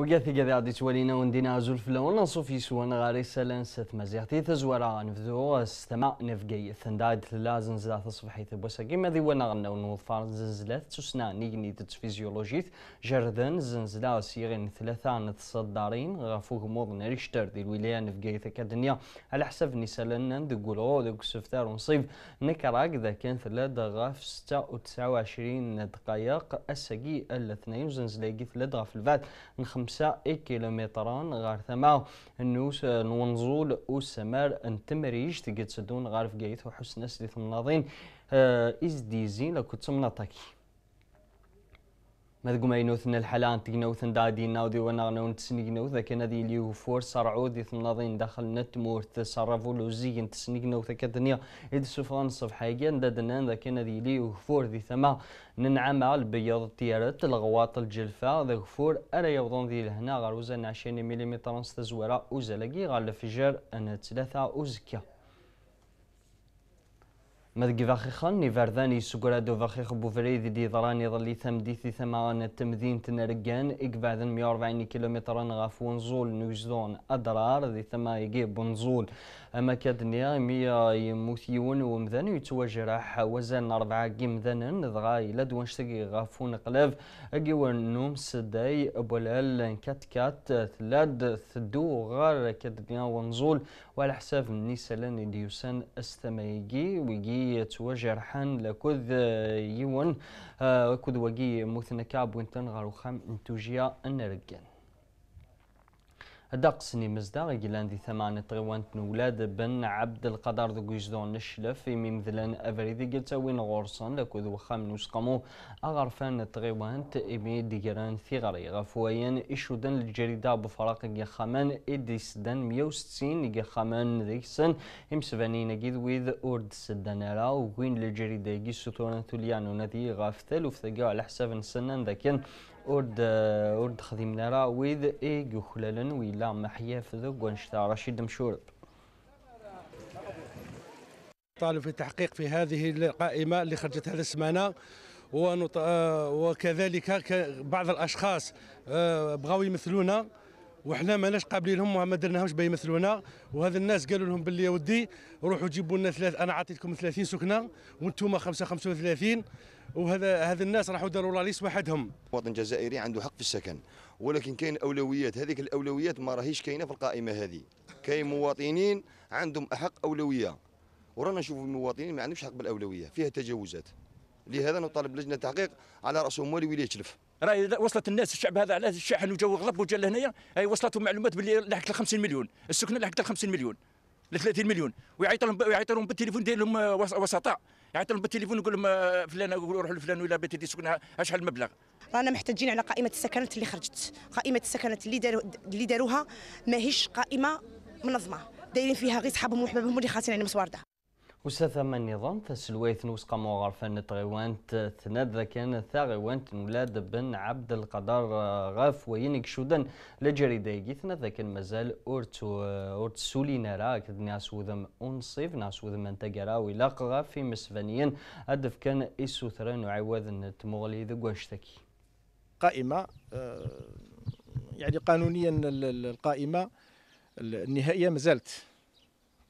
وقاثي قاذي عدي تولينا وندينا عزول فلون نصوف سوان غاري سالان ست مزيغتي تزوارا نفذو استماع نفقي ثنداد لازن زلات صبحي تبوسا قيمة ذي وانا غنى ونوفار زنزلات تسنا نيجني تتفيزيولوجيت جردن زنزلا سيغين ثلاثة نتصدارين غافو غموض نريشتر دي الولاية نفقي ثكا دنيا على حسب نسالان قولو دق كسفتار ونصيف نكراك ذا كان ثلاثة غاف ستة وتسعة وعشرين دقايق الساقي الاثنين زنزلاقي ثلاثة غاف الفات نخمس خمسة كيلومتران غار ثما النوس نونزول والسمار نتمريج تقد سدون غارف جيث وحسن وحسنس دي ثمناضين آه، إز ديزين لكو تمناطاكي مدقوم اي نوثن الحلان نوثن دادي ناودي نون ونغنون نوثا ذاك ذي ليو فور سرعودي دخل نت مور تسرفو لوزيين نوثا كدنيا إذ سفران صفحيين دادنان ذاك ذي ليو فور ذي ثما ننعم البيض تيارت الغواط الجلفة ذا غفور ارى يوضن ذي لهنا غروزا عشرين ميليمتران ستزورا تزويرة وزلقي غالفجر أنا ثلاثة وزكية مدغي فاخيخون نيفر ذاني سوغرا دو فاخيخ بوفريدي دي ظراني ظلي ثم دي ثي ثمان تمدين تنرقان اقبعدن ميار بعيني كيلومتر نغاف ونزول نوجدون ادرار دي ثما يجي بنزول اما كدنيا ميا يموثيون ومذن يتوجرح وزن اربعة قيم ذن نضغا يلد ونشتقي غافون قلب اقي ونوم سدي بولال كات كات ثلاد ثدو غار كدنيا ونزول وعلى حساب النيسالان ديوسان استمايجي ويجي وقيت وجرحان لكذ يون آه، كذ وقي مثنكاب وانتنغر وخام انتوجيا النرقان دقسني مزدا يلان دي ثمان طغوانت نولاد بن عبد القدر دو جيزدون نشلف يمي مذلان افريدي قلتاوين غورسون لكود وخام نسقمو اغرفان طغوانت ايمي ديجران ثغري غفوين اشودن الجريدة بفراق يخامان اديسدن 160 يخامان ديكسن امسفانين اكيد ويد اورد سدان ارا وين الجريدة يجي سطوران ثوليانو نادي غاف ثلوف ثقا على حساب نسنان ذاكن ورد ورد خدمنا راه ويد اي جوخلالن ويلا محيا فذو ونشتا رشيد مشور طالب في التحقيق في هذه القائمة اللي خرجت هذا السمانة وكذلك بعض الأشخاص آه، بغاو يمثلونا وحنا ماناش قابلين لهم وما درناهمش باش يمثلونا وهذا الناس قالوا لهم باللي يا ودي روحوا جيبوا لنا ثلاث انا عطيتكم 30 سكنه وانتم 5 35 وهذا هذا الناس راحوا داروا لا ليس وحدهم المواطن الجزائري عنده حق في السكن ولكن كاين اولويات هذيك الاولويات ما راهيش كاينه في القائمه هذه كاين مواطنين عندهم احق اولويه ورانا نشوف المواطنين ما عندهمش حق بالاولويه فيها تجاوزات لهذا نطالب لجنه تحقيق على راسهم والي ولايه تلف راهي وصلت الناس الشعب هذا على الشاحن وجاو غضب وجا لهنايا راهي وصلته معلومات باللي لحقت 50 مليون السكنه لحقت 50 مليون ل 30 مليون ويعيط لهم يعيط لهم بالتليفون داير لهم آه، وسطاء يعيط لهم بالتليفون يقول لهم آه، فلان روحوا لفلان ولا بيت دي سكنها اشحال المبلغ رانا محتاجين على قائمه السكنات اللي خرجت قائمه السكنات اللي دارو اللي داروها ماهيش قائمه منظمه دايرين فيها غير صحابهم وحبابهم اللي خاصين عليهم سوارده من نظام تسلويث نوسقا مغرفة تغيوانت تنذا كان ثاغيوانت نولاد بن عبد القدر غاف وينك شودن لجريدايقي تنذا كان مازال أورتو سولي نرا كد ناس وذم أنصيف ناس وذم انتقرا ويلاق غافي مسفنيا أدف كان إسو ثران وعواذ تمغلي ذو قائمة آه، يعني قانونيا القائمة النهائية مازالت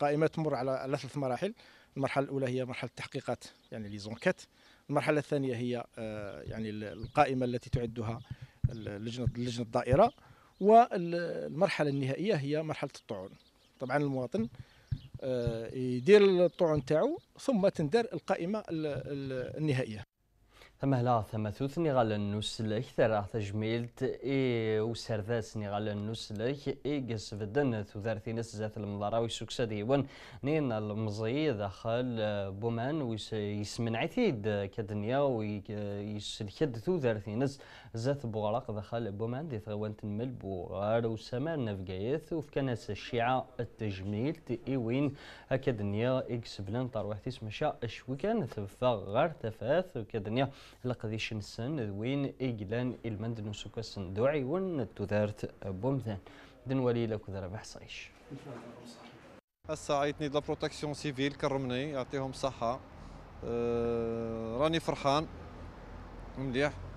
قائمة تمر على ثلاث مراحل المرحله الاولى هي مرحله التحقيقات يعني لي زونكيت المرحله الثانيه هي آه، يعني القائمه التي تعدها اللجنه اللجنه الدائره والمرحله النهائيه هي مرحله الطعون طبعا المواطن آه، يدير الطعون تاعو ثم تندر القائمه النهائيه ثم تمهلا ثم ثوثني غال النسلك ثرا تجميلت اي وسرداسني غال النسلك اي قس فدن ثوثارثين زات المضارة ويسوكسا ديون نين المزي داخل بومان ويسمنعتيد كدنيا ويسلكد نس زات بوغراق دخل بومان دي تنمل بوغار غارو سمان نفقايث وفكانت الشيعة التجميل تيوين اكادنيا اكس بلان تروح مشا اشوكان ثفا غار تفاث اكادنيا لقديش نسن وين اقلان المند نسوكسن دوعي ون تذارت بومثان دنوالي لك ذربح صيش ان هسا عيطني لا بروتكسيون سيفيل كرمني يعطيهم الصحه أه راني فرحان مليح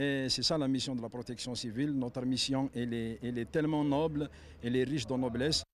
Et c'est ça la mission de la protection civile. Notre mission, elle est, est tellement noble, elle est riche de noblesse.